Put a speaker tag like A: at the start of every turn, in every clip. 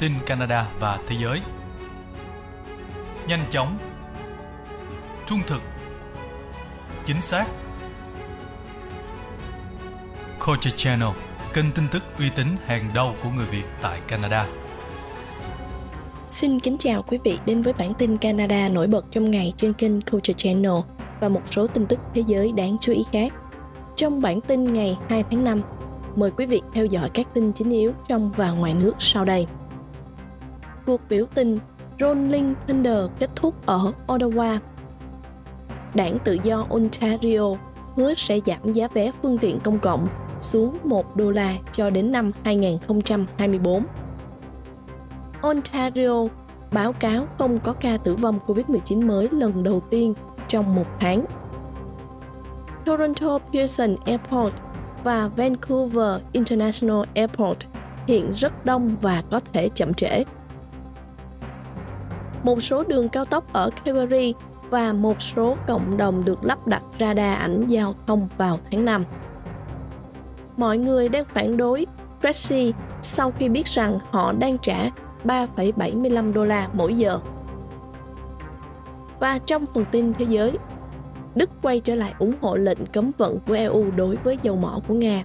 A: tin Canada và thế giới. Nhanh chóng, trung thực, chính xác. Culture Channel, kênh tin tức uy tín hàng đầu của người Việt tại Canada. Xin kính chào quý vị đến với bản tin Canada nổi bật trong ngày trên kênh Culture Channel và một số tin tức thế giới đáng chú ý khác. Trong bản tin ngày 2 tháng 5, mời quý vị theo dõi các tin chính yếu trong và ngoài nước sau đây cuộc biểu tình Rolling Thunder kết thúc ở Ottawa. Đảng tự do Ontario hứa sẽ giảm giá vé phương tiện công cộng xuống 1 đô la cho đến năm 2024. Ontario báo cáo không có ca tử vong COVID-19 mới lần đầu tiên trong một tháng. Toronto Pearson Airport và Vancouver International Airport hiện rất đông và có thể chậm trễ một số đường cao tốc ở Calgary và một số cộng đồng được lắp đặt radar ảnh giao thông vào tháng 5. Mọi người đang phản đối Tracy sau khi biết rằng họ đang trả 3,75 đô la mỗi giờ. Và trong phần tin thế giới, Đức quay trở lại ủng hộ lệnh cấm vận của EU đối với dầu mỏ của Nga.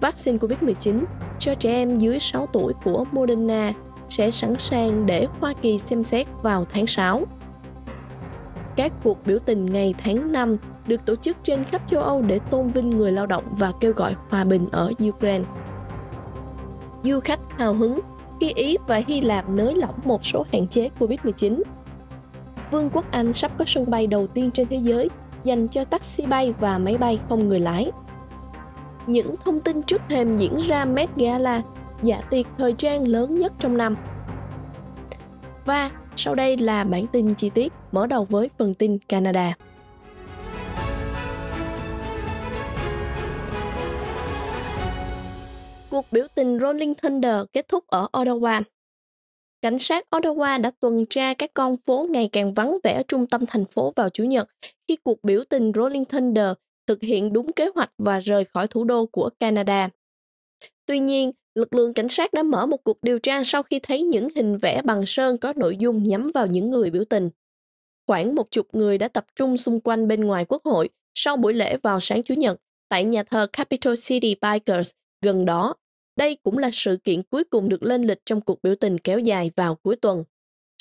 A: Vaccine COVID-19 cho trẻ em dưới 6 tuổi của Moderna sẽ sẵn sàng để Hoa Kỳ xem xét vào tháng 6. Các cuộc biểu tình ngày tháng 5 được tổ chức trên khắp châu Âu để tôn vinh người lao động và kêu gọi hòa bình ở Ukraine. Du khách hào hứng khi Ý và Hy Lạp nới lỏng một số hạn chế Covid-19. Vương quốc Anh sắp có sân bay đầu tiên trên thế giới dành cho taxi bay và máy bay không người lái. Những thông tin trước thềm diễn ra Met Gala dạ tiệc thời trang lớn nhất trong năm. Và sau đây là bản tin chi tiết mở đầu với phần tin Canada. Cuộc biểu tình Rolling Thunder kết thúc ở Ottawa. Cảnh sát Ottawa đã tuần tra các con phố ngày càng vắng vẻ ở trung tâm thành phố vào Chủ nhật khi cuộc biểu tình Rolling Thunder thực hiện đúng kế hoạch và rời khỏi thủ đô của Canada. Tuy nhiên, lực lượng cảnh sát đã mở một cuộc điều tra sau khi thấy những hình vẽ bằng sơn có nội dung nhắm vào những người biểu tình. Khoảng một chục người đã tập trung xung quanh bên ngoài quốc hội sau buổi lễ vào sáng Chủ nhật tại nhà thờ Capital City Bikers gần đó. Đây cũng là sự kiện cuối cùng được lên lịch trong cuộc biểu tình kéo dài vào cuối tuần.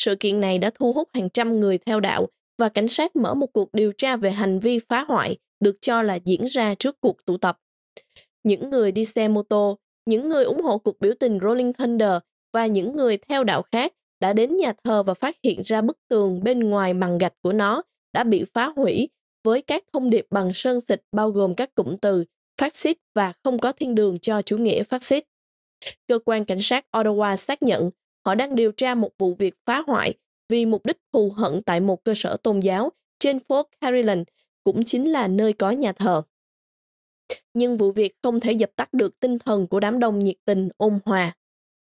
A: Sự kiện này đã thu hút hàng trăm người theo đạo và cảnh sát mở một cuộc điều tra về hành vi phá hoại được cho là diễn ra trước cuộc tụ tập. Những người đi xe mô tô những người ủng hộ cuộc biểu tình Rolling Thunder và những người theo đạo khác đã đến nhà thờ và phát hiện ra bức tường bên ngoài bằng gạch của nó đã bị phá hủy với các thông điệp bằng sơn xịt bao gồm các cụm từ phát xít và không có thiên đường cho chủ nghĩa phát xít. Cơ quan cảnh sát Ottawa xác nhận họ đang điều tra một vụ việc phá hoại vì mục đích thù hận tại một cơ sở tôn giáo trên phố Caroline cũng chính là nơi có nhà thờ. Nhưng vụ việc không thể dập tắt được tinh thần của đám đông nhiệt tình ôn hòa.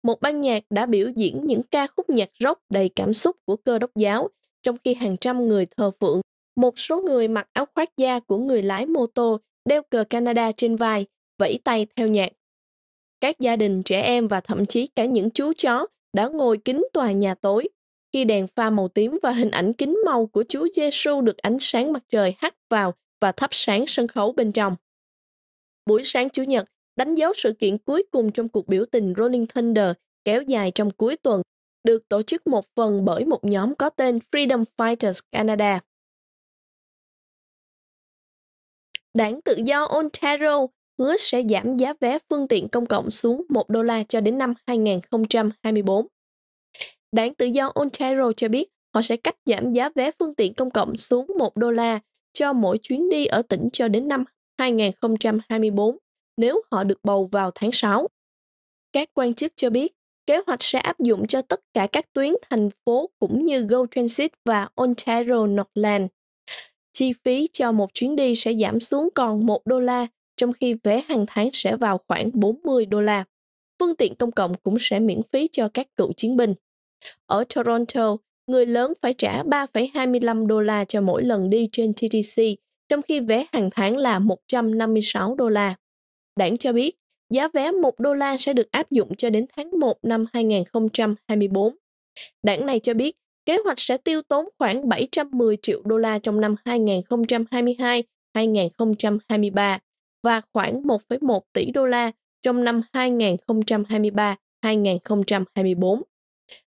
A: Một ban nhạc đã biểu diễn những ca khúc nhạc rock đầy cảm xúc của cơ đốc giáo, trong khi hàng trăm người thờ phượng. Một số người mặc áo khoác da của người lái mô tô đeo cờ Canada trên vai, vẫy tay theo nhạc. Các gia đình, trẻ em và thậm chí cả những chú chó đã ngồi kín tòa nhà tối khi đèn pha màu tím và hình ảnh kính màu của Chúa Giêsu được ánh sáng mặt trời hắt vào và thắp sáng sân khấu bên trong. Buổi sáng Chủ nhật đánh dấu sự kiện cuối cùng trong cuộc biểu tình Rolling Thunder
B: kéo dài trong cuối tuần, được tổ chức một phần bởi một nhóm có tên Freedom Fighters Canada. Đảng Tự do Ontario hứa sẽ giảm giá vé phương tiện công cộng xuống 1 đô la cho đến năm
A: 2024. Đảng Tự do Ontario cho biết họ sẽ cắt giảm giá vé phương tiện công cộng xuống 1 đô la cho mỗi chuyến đi ở tỉnh cho đến năm 2024 nếu họ được bầu vào tháng 6. Các quan chức cho biết, kế hoạch sẽ áp dụng cho tất cả các tuyến thành phố cũng như Go Transit và Ontario Northland. Chi phí cho một chuyến đi sẽ giảm xuống còn 1 đô la, trong khi vé hàng tháng sẽ vào khoảng 40 đô la. Phương tiện công cộng cũng sẽ miễn phí cho các cựu chiến binh. Ở Toronto, người lớn phải trả 3,25 đô la cho mỗi lần đi trên TTC trong khi vé hàng tháng là 156 đô la. Đảng cho biết, giá vé 1 đô la sẽ được áp dụng cho đến tháng 1 năm 2024. Đảng này cho biết, kế hoạch sẽ tiêu tốn khoảng 710 triệu đô la trong năm 2022-2023 và khoảng 1,1 tỷ đô la trong năm 2023-2024.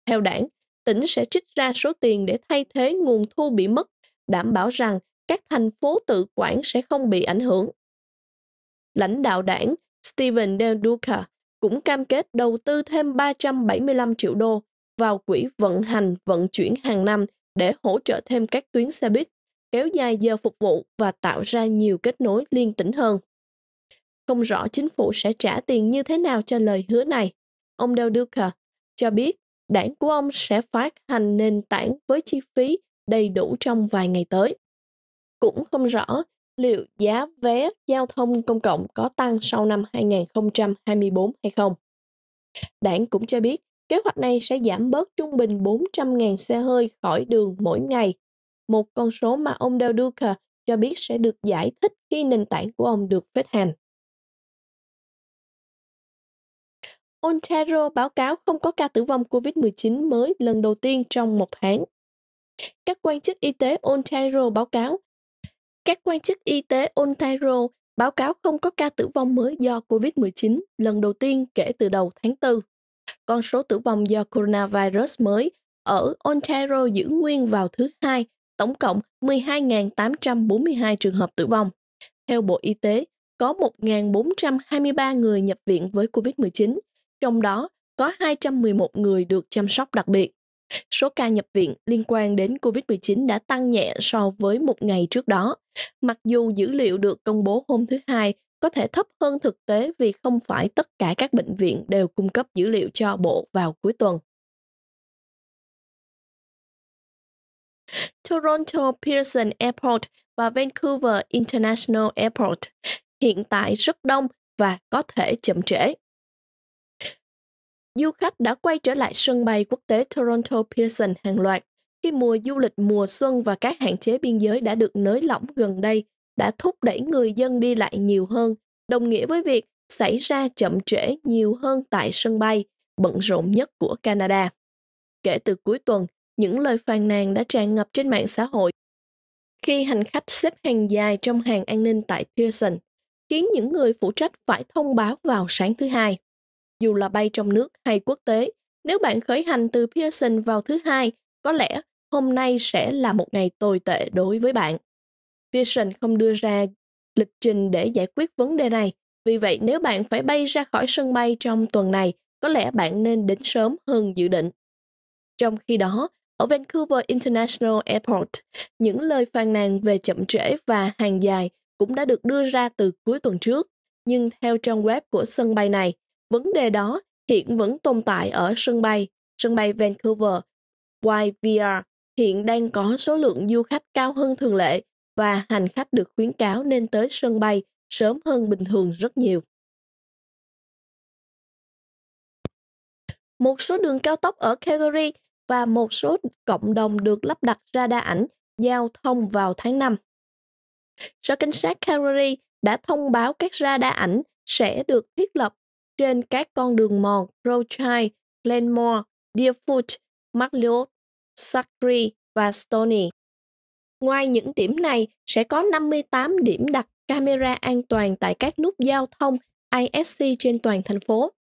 A: Theo đảng, tỉnh sẽ trích ra số tiền để thay thế nguồn thu bị mất, đảm bảo rằng các thành phố tự quản sẽ không bị ảnh hưởng. Lãnh đạo đảng Steven Del Duca cũng cam kết đầu tư thêm 375 triệu đô vào quỹ vận hành vận chuyển hàng năm để hỗ trợ thêm các tuyến xe buýt, kéo dài giờ phục vụ và tạo ra nhiều kết nối liên tỉnh hơn. Không rõ chính phủ sẽ trả tiền như thế nào cho lời hứa này. Ông Del Duca cho biết đảng của ông sẽ phát hành nền tảng với chi phí đầy đủ trong vài ngày tới cũng không rõ liệu giá vé giao thông công cộng có tăng sau năm 2024 hay không. Đảng cũng cho biết kế hoạch này sẽ giảm bớt trung bình 400.000 xe hơi khỏi đường mỗi ngày,
B: một con số mà ông Del Duca cho biết sẽ được giải thích khi nền tảng của ông được phết hành. Ontario báo cáo không có ca tử vong COVID-19 mới lần đầu tiên trong một tháng. Các
A: quan chức y tế Ontario báo cáo các quan chức y tế Ontario báo cáo không có ca tử vong mới do COVID-19 lần đầu tiên kể từ đầu tháng 4. Con số tử vong do coronavirus mới ở Ontario giữ nguyên vào thứ hai, tổng cộng 12.842 trường hợp tử vong. Theo Bộ Y tế, có 1.423 người nhập viện với COVID-19, trong đó có 211 người được chăm sóc đặc biệt số ca nhập viện liên quan đến COVID-19 đã tăng nhẹ so với một ngày trước đó. Mặc dù dữ liệu được công bố hôm thứ
B: Hai có thể thấp hơn thực tế vì không phải tất cả các bệnh viện đều cung cấp dữ liệu cho bộ vào cuối tuần. Toronto Pearson Airport và Vancouver International Airport
A: hiện tại rất đông và có thể chậm trễ du khách đã quay trở lại sân bay quốc tế Toronto Pearson hàng loạt khi mùa du lịch mùa xuân và các hạn chế biên giới đã được nới lỏng gần đây đã thúc đẩy người dân đi lại nhiều hơn, đồng nghĩa với việc xảy ra chậm trễ nhiều hơn tại sân bay bận rộn nhất của Canada. Kể từ cuối tuần, những lời phàn nàn đã tràn ngập trên mạng xã hội khi hành khách xếp hàng dài trong hàng an ninh tại Pearson, khiến những người phụ trách phải thông báo vào sáng thứ hai dù là bay trong nước hay quốc tế. Nếu bạn khởi hành từ Pearson vào thứ hai, có lẽ hôm nay sẽ là một ngày tồi tệ đối với bạn. Pearson không đưa ra lịch trình để giải quyết vấn đề này. Vì vậy, nếu bạn phải bay ra khỏi sân bay trong tuần này, có lẽ bạn nên đến sớm hơn dự định. Trong khi đó, ở Vancouver International Airport, những lời phàn nàn về chậm trễ và hàng dài cũng đã được đưa ra từ cuối tuần trước. Nhưng theo trang web của sân bay này, Vấn đề đó hiện vẫn tồn tại ở sân bay, sân bay Vancouver. YVR hiện đang có số
B: lượng du khách cao hơn thường lệ và hành khách được khuyến cáo nên tới sân bay sớm hơn bình thường rất nhiều. Một số đường cao tốc ở Calgary và một số cộng đồng được lắp đặt radar
A: ảnh giao thông vào tháng 5. Sở Cảnh sát Calgary đã thông báo các radar ảnh sẽ được thiết lập trên các con đường mòn Rothschild, Glenmore, Deerfoot, McLeod, Sacri và Stony. Ngoài những điểm này, sẽ có 58 điểm đặt camera an toàn tại các nút giao thông ISC trên toàn thành phố.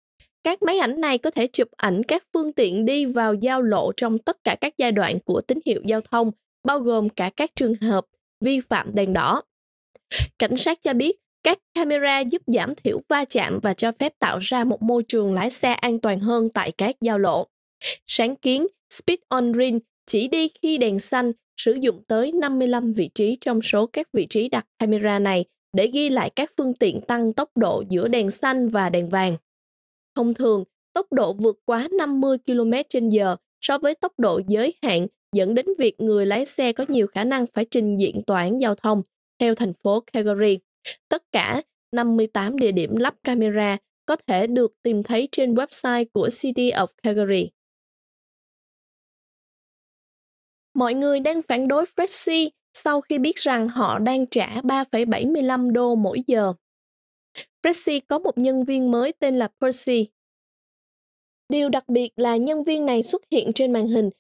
A: Các máy ảnh này có thể chụp ảnh các phương tiện đi vào giao lộ trong tất cả các giai đoạn của tín hiệu giao thông, bao gồm cả các trường hợp vi phạm đèn đỏ. Cảnh sát cho biết các camera giúp giảm thiểu va chạm và cho phép tạo ra một môi trường lái xe an toàn hơn tại các giao lộ. Sáng kiến Speed on Ring chỉ đi khi đèn xanh sử dụng tới 55 vị trí trong số các vị trí đặt camera này để ghi lại các phương tiện tăng tốc độ giữa đèn xanh và đèn vàng. Thông thường, tốc độ vượt quá 50 km h so với tốc độ giới hạn dẫn đến việc người lái xe có nhiều khả năng phải trình diện tòa án giao thông, theo thành phố Calgary. Tất cả
B: 58 địa điểm lắp camera có thể được tìm thấy trên website của City of Calgary. Mọi người đang phản đối Frexy sau khi biết rằng họ đang trả 3,75 đô mỗi giờ. Frexy có một nhân viên mới tên là Percy. Điều đặc biệt là nhân viên này xuất hiện trên màn hình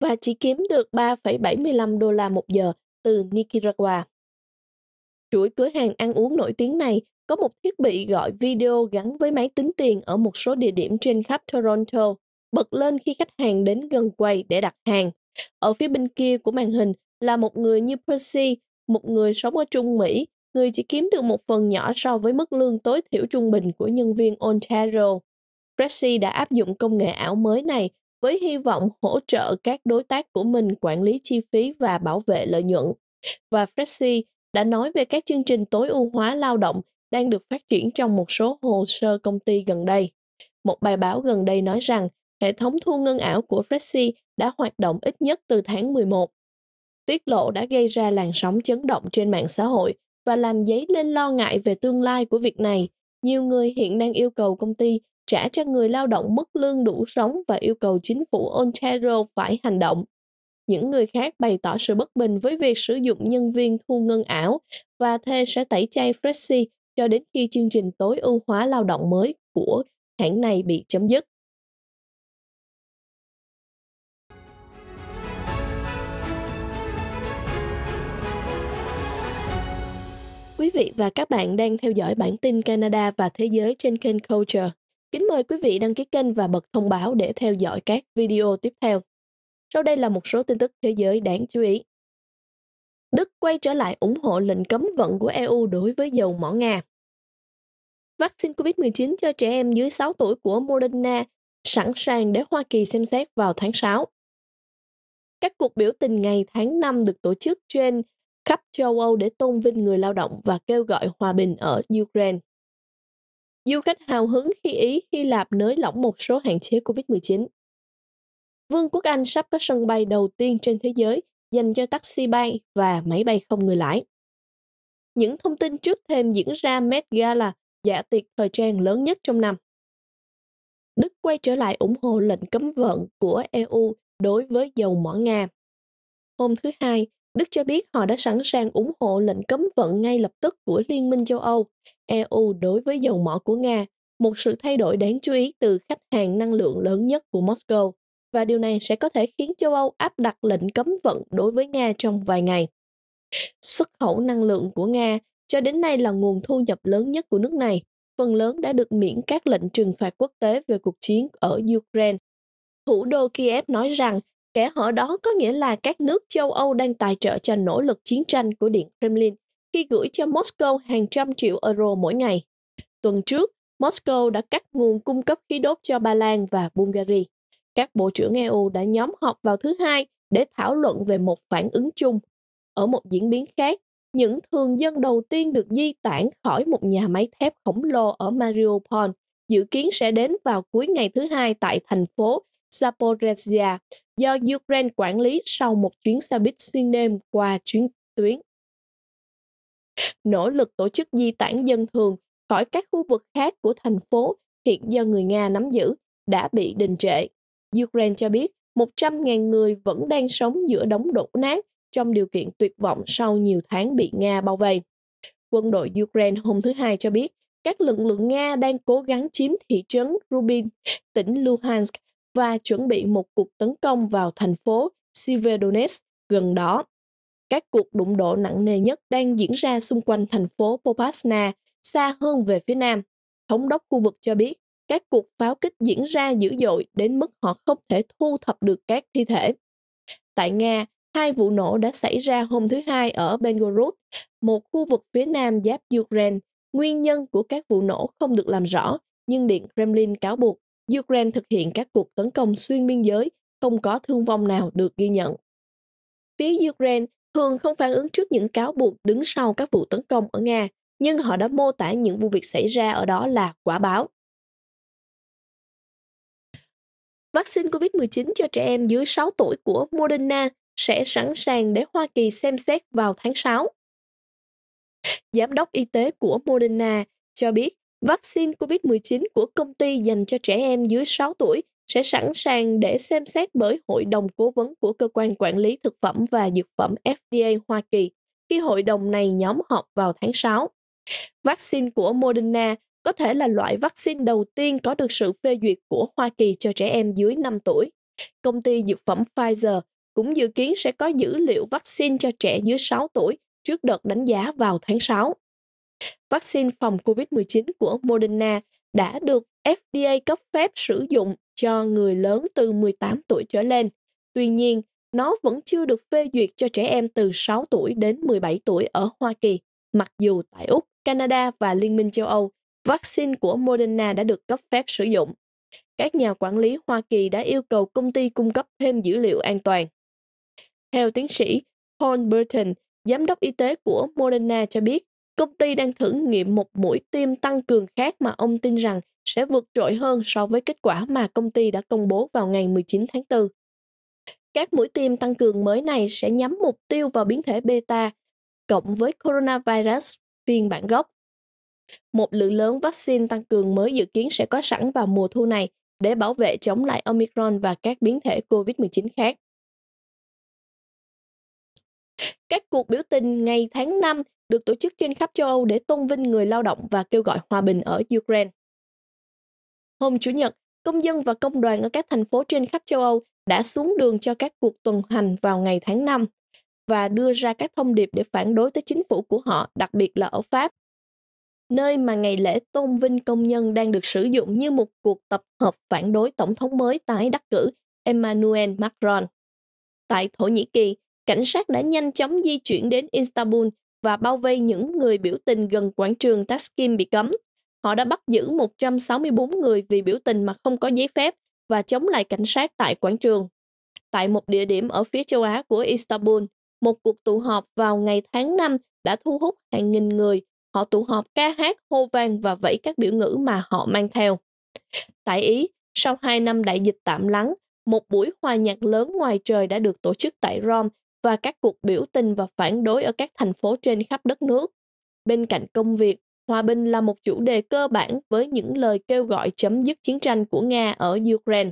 B: và chỉ kiếm được 3,75
A: đô la một giờ từ Nicaragua chuỗi cửa hàng ăn uống nổi tiếng này có một thiết bị gọi video gắn với máy tính tiền ở một số địa điểm trên khắp Toronto, bật lên khi khách hàng đến gần quầy để đặt hàng. Ở phía bên kia của màn hình là một người như Percy, một người sống ở Trung Mỹ, người chỉ kiếm được một phần nhỏ so với mức lương tối thiểu trung bình của nhân viên Ontario. Percy đã áp dụng công nghệ ảo mới này với hy vọng hỗ trợ các đối tác của mình quản lý chi phí và bảo vệ lợi nhuận. Và Freshie đã nói về các chương trình tối ưu hóa lao động đang được phát triển trong một số hồ sơ công ty gần đây. Một bài báo gần đây nói rằng hệ thống thu ngân ảo của Freshie đã hoạt động ít nhất từ tháng 11. Tiết lộ đã gây ra làn sóng chấn động trên mạng xã hội và làm dấy lên lo ngại về tương lai của việc này. Nhiều người hiện đang yêu cầu công ty trả cho người lao động mức lương đủ sống và yêu cầu chính phủ Ontario phải hành động những người khác bày tỏ sự bất bình với việc sử dụng nhân viên thu ngân ảo và thề sẽ tẩy chay Fresi
B: cho đến khi chương trình tối ưu hóa lao động mới của hãng này bị chấm dứt.
A: Quý vị và các bạn đang theo dõi bản tin Canada và Thế giới trên kênh Culture. Kính mời quý vị đăng ký kênh và bật thông báo để theo dõi các video tiếp theo. Sau đây là một số tin tức thế giới đáng chú ý. Đức quay trở lại ủng hộ lệnh cấm vận của EU đối với dầu mỏ Nga. Vaccine COVID-19 cho trẻ em dưới 6 tuổi của Moderna sẵn sàng để Hoa Kỳ xem xét vào tháng 6. Các cuộc biểu tình ngày tháng 5 được tổ chức trên khắp châu Âu để tôn vinh người lao động và kêu gọi hòa bình ở Ukraine. Du khách hào hứng khi Ý, Hy Lạp nới lỏng một số hạn chế COVID-19. Vương quốc Anh sắp có sân bay đầu tiên trên thế giới dành cho taxi bay và máy bay không người lái. Những thông tin trước thêm diễn ra Met Gala, giả tiệc thời trang lớn nhất trong năm. Đức quay trở lại ủng hộ lệnh cấm vận của EU đối với dầu mỏ Nga. Hôm thứ Hai, Đức cho biết họ đã sẵn sàng ủng hộ lệnh cấm vận ngay lập tức của Liên minh châu Âu, EU đối với dầu mỏ của Nga, một sự thay đổi đáng chú ý từ khách hàng năng lượng lớn nhất của Moscow và điều này sẽ có thể khiến châu Âu áp đặt lệnh cấm vận đối với Nga trong vài ngày. Xuất khẩu năng lượng của Nga cho đến nay là nguồn thu nhập lớn nhất của nước này, phần lớn đã được miễn các lệnh trừng phạt quốc tế về cuộc chiến ở Ukraine. Thủ đô Kiev nói rằng kẻ hở đó có nghĩa là các nước châu Âu đang tài trợ cho nỗ lực chiến tranh của Điện Kremlin khi gửi cho Moscow hàng trăm triệu euro mỗi ngày. Tuần trước, Moscow đã cắt nguồn cung cấp khí đốt cho Ba Lan và Bulgaria các bộ trưởng EU đã nhóm họp vào thứ hai để thảo luận về một phản ứng chung. Ở một diễn biến khác, những thường dân đầu tiên được di tản khỏi một nhà máy thép khổng lồ ở Mariupol dự kiến sẽ đến vào cuối ngày thứ hai tại thành phố Zaporizhia do Ukraine quản lý sau một chuyến xe buýt xuyên đêm qua chuyến tuyến. Nỗ lực tổ chức di tản dân thường khỏi các khu vực khác của thành phố hiện do người Nga nắm giữ đã bị đình trệ. Ukraine cho biết 100.000 người vẫn đang sống giữa đống đổ nát trong điều kiện tuyệt vọng sau nhiều tháng bị Nga bao vây. Quân đội Ukraine hôm thứ Hai cho biết các lực lượng Nga đang cố gắng chiếm thị trấn Rubin, tỉnh Luhansk và chuẩn bị một cuộc tấn công vào thành phố Severodonetsk gần đó. Các cuộc đụng độ nặng nề nhất đang diễn ra xung quanh thành phố Popasna, xa hơn về phía nam. Thống đốc khu vực cho biết các cuộc pháo kích diễn ra dữ dội đến mức họ không thể thu thập được các thi thể. Tại Nga, hai vụ nổ đã xảy ra hôm thứ Hai ở Belgorod, một khu vực phía nam giáp Ukraine. Nguyên nhân của các vụ nổ không được làm rõ, nhưng Điện Kremlin cáo buộc Ukraine thực hiện các cuộc tấn công xuyên biên giới, không có thương vong nào được ghi nhận. Phía Ukraine
B: thường không phản ứng trước những cáo buộc đứng sau các vụ tấn công ở Nga, nhưng họ đã mô tả những vụ việc xảy ra ở đó là quả báo. vaccine COVID-19 cho trẻ em dưới 6 tuổi của Moderna sẽ sẵn sàng để
A: Hoa Kỳ xem xét vào tháng 6. Giám đốc y tế của Moderna cho biết vaccine COVID-19 của công ty dành cho trẻ em dưới 6 tuổi sẽ sẵn sàng để xem xét bởi Hội đồng Cố vấn của Cơ quan Quản lý Thực phẩm và Dược phẩm FDA Hoa Kỳ khi hội đồng này nhóm họp vào tháng 6. Vaccine của Moderna có thể là loại vaccine đầu tiên có được sự phê duyệt của Hoa Kỳ cho trẻ em dưới 5 tuổi. Công ty dược phẩm Pfizer cũng dự kiến sẽ có dữ liệu vaccine cho trẻ dưới 6 tuổi trước đợt đánh giá vào tháng 6. Vaccine phòng COVID-19 của Moderna đã được FDA cấp phép sử dụng cho người lớn từ 18 tuổi trở lên. Tuy nhiên, nó vẫn chưa được phê duyệt cho trẻ em từ 6 tuổi đến 17 tuổi ở Hoa Kỳ, mặc dù tại Úc, Canada và Liên minh châu Âu vaccine của Moderna đã được cấp phép sử dụng. Các nhà quản lý Hoa Kỳ đã yêu cầu công ty cung cấp thêm dữ liệu an toàn. Theo tiến sĩ Paul Burton, giám đốc y tế của Moderna cho biết, công ty đang thử nghiệm một mũi tiêm tăng cường khác mà ông tin rằng sẽ vượt trội hơn so với kết quả mà công ty đã công bố vào ngày 19 tháng 4. Các mũi tiêm tăng cường mới này sẽ nhắm mục tiêu vào biến thể beta cộng với coronavirus phiên bản gốc một lượng lớn vaccine tăng cường mới dự kiến sẽ có sẵn vào mùa thu này để bảo vệ chống
B: lại Omicron và các biến thể COVID-19 khác. Các cuộc biểu tình ngày tháng 5 được tổ chức trên khắp châu Âu để tôn vinh người lao động
A: và kêu gọi hòa bình ở Ukraine. Hôm Chủ nhật, công dân và công đoàn ở các thành phố trên khắp châu Âu đã xuống đường cho các cuộc tuần hành vào ngày tháng 5 và đưa ra các thông điệp để phản đối tới chính phủ của họ, đặc biệt là ở Pháp, nơi mà ngày lễ tôn vinh công nhân đang được sử dụng như một cuộc tập hợp phản đối tổng thống mới tái đắc cử Emmanuel Macron. Tại Thổ Nhĩ Kỳ, cảnh sát đã nhanh chóng di chuyển đến Istanbul và bao vây những người biểu tình gần quảng trường Taksim bị cấm. Họ đã bắt giữ 164 người vì biểu tình mà không có giấy phép và chống lại cảnh sát tại quảng trường. Tại một địa điểm ở phía châu Á của Istanbul, một cuộc tụ họp vào ngày tháng 5 đã thu hút hàng nghìn người họ tụ họp ca hát, hô vang và vẫy các biểu ngữ mà họ mang theo. Tại Ý, sau 2 năm đại dịch tạm lắng, một buổi hòa nhạc lớn ngoài trời đã được tổ chức tại Rome và các cuộc biểu tình và phản đối ở các thành phố trên khắp đất nước. Bên cạnh công việc, hòa bình là một chủ đề cơ bản với những lời kêu gọi chấm dứt chiến tranh của Nga ở Ukraine.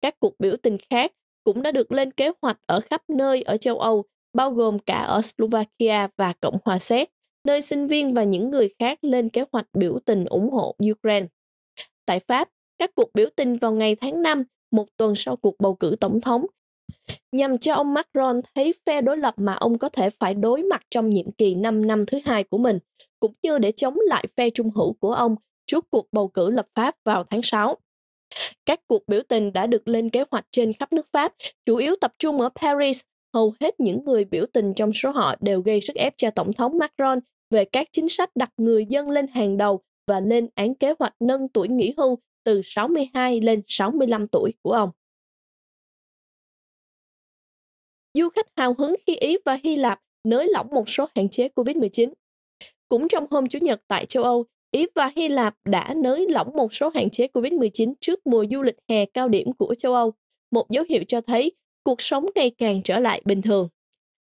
A: Các cuộc biểu tình khác cũng đã được lên kế hoạch ở khắp nơi ở châu Âu, bao gồm cả ở Slovakia và Cộng hòa Séc, nơi sinh viên và những người khác lên kế hoạch biểu tình ủng hộ Ukraine. Tại Pháp, các cuộc biểu tình vào ngày tháng 5, một tuần sau cuộc bầu cử tổng thống, nhằm cho ông Macron thấy phe đối lập mà ông có thể phải đối mặt trong nhiệm kỳ 5 năm thứ hai của mình, cũng như để chống lại phe trung hữu của ông trước cuộc bầu cử lập pháp vào tháng 6. Các cuộc biểu tình đã được lên kế hoạch trên khắp nước Pháp, chủ yếu tập trung ở Paris. Hầu hết những người biểu tình trong số họ đều gây sức ép cho Tổng thống Macron về các chính sách đặt người dân lên hàng
B: đầu và lên án kế hoạch nâng tuổi nghỉ hưu từ 62 lên 65 tuổi của ông. Du khách hào hứng khi Ý và Hy Lạp nới lỏng một số hạn chế COVID-19. Cũng trong hôm Chủ nhật tại châu Âu,
A: Ý và Hy Lạp đã nới lỏng một số hạn chế COVID-19 trước mùa du lịch hè cao điểm của châu Âu, một dấu hiệu cho thấy cuộc sống ngày càng trở lại bình thường.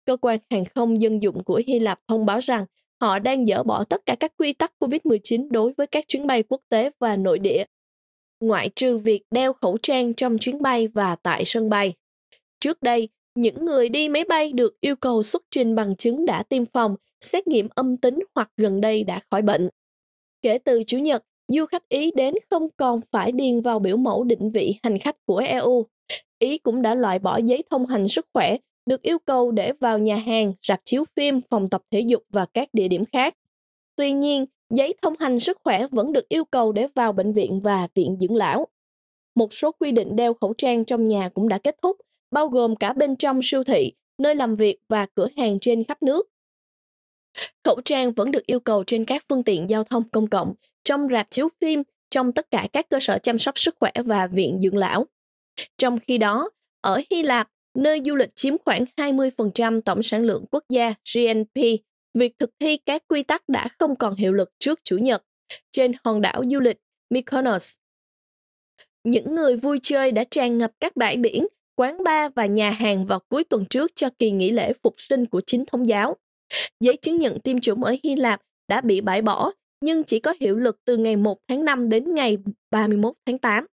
A: Cơ quan hàng không dân dụng của Hy Lạp thông báo rằng Họ đang dỡ bỏ tất cả các quy tắc COVID-19 đối với các chuyến bay quốc tế và nội địa, ngoại trừ việc đeo khẩu trang trong chuyến bay và tại sân bay. Trước đây, những người đi máy bay được yêu cầu xuất trình bằng chứng đã tiêm phòng, xét nghiệm âm tính hoặc gần đây đã khỏi bệnh. Kể từ Chủ nhật, du khách Ý đến không còn phải điền vào biểu mẫu định vị hành khách của EU. Ý cũng đã loại bỏ giấy thông hành sức khỏe được yêu cầu để vào nhà hàng, rạp chiếu phim, phòng tập thể dục và các địa điểm khác. Tuy nhiên, giấy thông hành sức khỏe vẫn được yêu cầu để vào bệnh viện và viện dưỡng lão. Một số quy định đeo khẩu trang trong nhà cũng đã kết thúc, bao gồm cả bên trong siêu thị, nơi làm việc và cửa hàng trên khắp nước. Khẩu trang vẫn được yêu cầu trên các phương tiện giao thông công cộng, trong rạp chiếu phim, trong tất cả các cơ sở chăm sóc sức khỏe và viện dưỡng lão. Trong khi đó, ở Hy Lạp, nơi du lịch chiếm khoảng 20% tổng sản lượng quốc gia GNP, việc thực thi các quy tắc đã không còn hiệu lực trước Chủ nhật trên hòn đảo du lịch Mykonos. Những người vui chơi đã tràn ngập các bãi biển, quán bar và nhà hàng vào cuối tuần trước cho kỳ nghỉ lễ phục sinh của chính thống giáo. Giấy chứng nhận tiêm chủng ở Hy Lạp đã bị bãi bỏ, nhưng chỉ có hiệu lực từ ngày 1 tháng 5 đến ngày 31 tháng 8.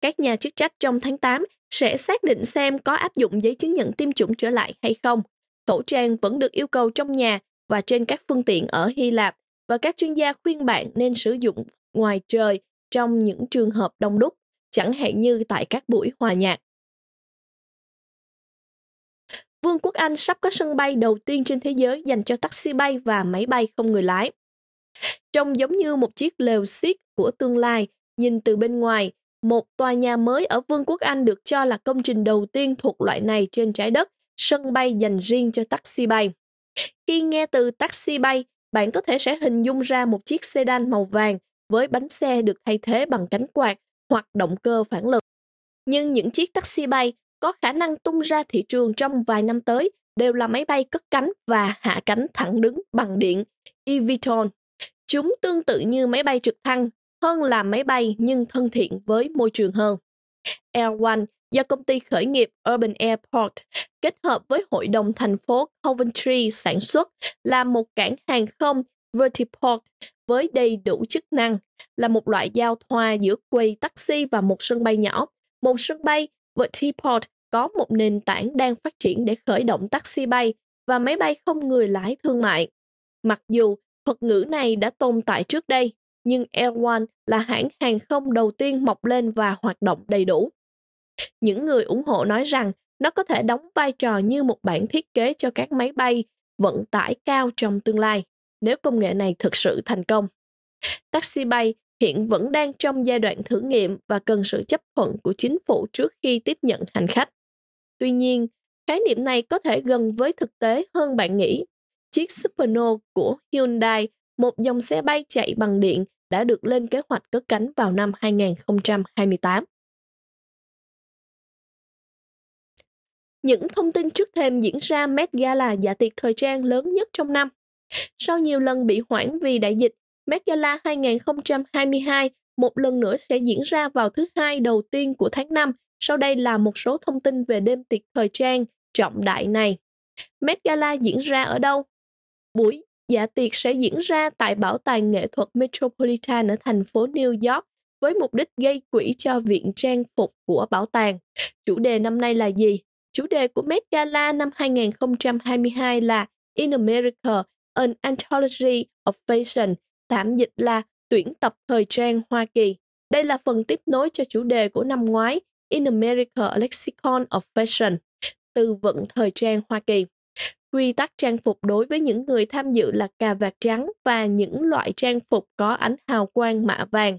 A: Các nhà chức trách trong tháng 8 sẽ xác định xem có áp dụng giấy chứng nhận tiêm chủng trở lại hay không. Khẩu trang vẫn được yêu cầu trong nhà và trên các phương tiện ở Hy Lạp và các chuyên gia khuyên
B: bạn nên sử dụng ngoài trời trong những trường hợp đông đúc, chẳng hạn như tại các buổi hòa nhạc. Vương quốc Anh sắp có sân bay đầu tiên trên thế giới dành cho taxi bay và máy bay không người lái. Trông
A: giống như một chiếc lều xiết của tương lai, nhìn từ bên ngoài, một tòa nhà mới ở Vương quốc Anh được cho là công trình đầu tiên thuộc loại này trên trái đất, sân bay dành riêng cho taxi bay. Khi nghe từ taxi bay, bạn có thể sẽ hình dung ra một chiếc sedan màu vàng với bánh xe được thay thế bằng cánh quạt hoặc động cơ phản lực. Nhưng những chiếc taxi bay có khả năng tung ra thị trường trong vài năm tới đều là máy bay cất cánh và hạ cánh thẳng đứng bằng điện, eVTOL. Chúng tương tự như máy bay trực thăng hơn là máy bay nhưng thân thiện với môi trường hơn. Air One do công ty khởi nghiệp Urban Airport kết hợp với Hội đồng thành phố Coventry sản xuất là một cảng hàng không Vertiport với đầy đủ chức năng, là một loại giao thoa giữa quầy taxi và một sân bay nhỏ. Một sân bay Vertiport có một nền tảng đang phát triển để khởi động taxi bay và máy bay không người lái thương mại. Mặc dù thuật ngữ này đã tồn tại trước đây, nhưng Air One là hãng hàng không đầu tiên mọc lên và hoạt động đầy đủ. Những người ủng hộ nói rằng nó có thể đóng vai trò như một bản thiết kế cho các máy bay vận tải cao trong tương lai, nếu công nghệ này thực sự thành công. Taxi bay hiện vẫn đang trong giai đoạn thử nghiệm và cần sự chấp thuận của chính phủ trước khi tiếp nhận hành khách. Tuy nhiên, khái niệm này có thể gần với thực tế hơn bạn nghĩ. Chiếc Superno của Hyundai, một dòng xe bay chạy
B: bằng điện, đã được lên kế hoạch cất cánh vào năm 2028. Những thông tin trước thềm diễn ra Met Gala dạ tiệc thời trang lớn nhất trong năm. Sau nhiều lần bị hoãn vì đại dịch, Met
A: Gala 2022 một lần nữa sẽ diễn ra vào thứ hai đầu tiên của tháng 5. Sau đây là một số thông tin về đêm tiệc thời trang trọng đại này. Met Gala diễn ra ở đâu? Buổi Dạ tiệc sẽ diễn ra tại Bảo tàng Nghệ thuật Metropolitan ở thành phố New York với mục đích gây quỹ cho viện trang phục của bảo tàng. Chủ đề năm nay là gì? Chủ đề của Met Gala năm 2022 là In America, an Anthology of Fashion, tạm dịch là tuyển tập thời trang Hoa Kỳ. Đây là phần tiếp nối cho chủ đề của năm ngoái In America, a Lexicon of Fashion, từ vựng thời trang Hoa Kỳ. Quy tắc trang phục đối với những người tham dự là cà vạt trắng và những loại trang phục có ánh hào quang mạ vàng,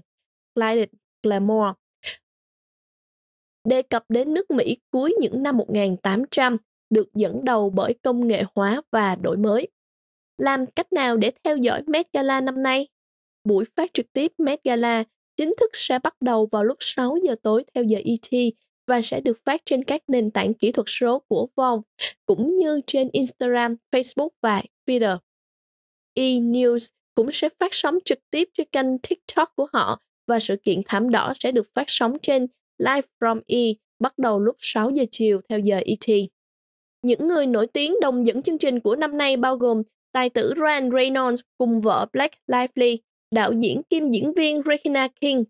A: Clyde Glamour. Đề cập đến nước Mỹ cuối những năm 1800, được dẫn đầu bởi công nghệ hóa và đổi mới. Làm cách nào để theo dõi Met Gala năm nay? Buổi phát trực tiếp Met Gala chính thức sẽ bắt đầu vào lúc 6 giờ tối theo giờ ET và sẽ được phát trên các nền tảng kỹ thuật số của Vong, cũng như trên Instagram, Facebook và Twitter. E-News cũng sẽ phát sóng trực tiếp trên kênh TikTok của họ và sự kiện thảm đỏ sẽ được phát sóng trên Live from E bắt đầu lúc 6 giờ chiều theo giờ ET. Những người nổi tiếng đồng dẫn chương trình của năm nay bao gồm tài tử Ryan Reynolds cùng vợ Black Lively, đạo diễn kim diễn viên Regina King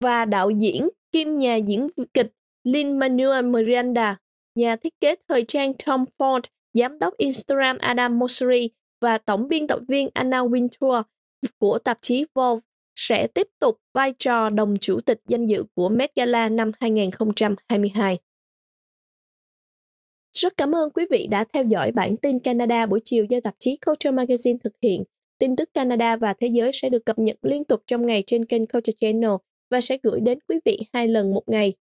A: và đạo diễn kim nhà diễn kịch Lin-Manuel Miranda, nhà thiết kế thời trang Tom Ford, giám đốc Instagram Adam Mosseri và tổng biên tập viên Anna Wintour của tạp chí Vogue sẽ tiếp tục vai trò đồng chủ tịch danh dự của Met Gala năm 2022. Rất cảm ơn quý vị đã theo dõi bản tin Canada buổi chiều do tạp chí Culture Magazine thực hiện. Tin tức Canada và thế giới sẽ được cập nhật liên tục trong ngày trên kênh Culture Channel và sẽ gửi đến quý vị hai lần một ngày.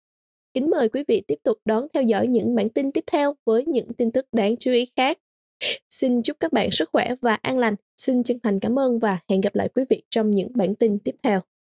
A: Kính mời quý vị tiếp tục đón theo dõi những bản tin tiếp theo với những tin tức đáng chú ý
B: khác. Xin chúc các bạn sức khỏe và an lành. Xin chân thành cảm ơn và hẹn gặp lại quý vị trong những bản tin tiếp theo.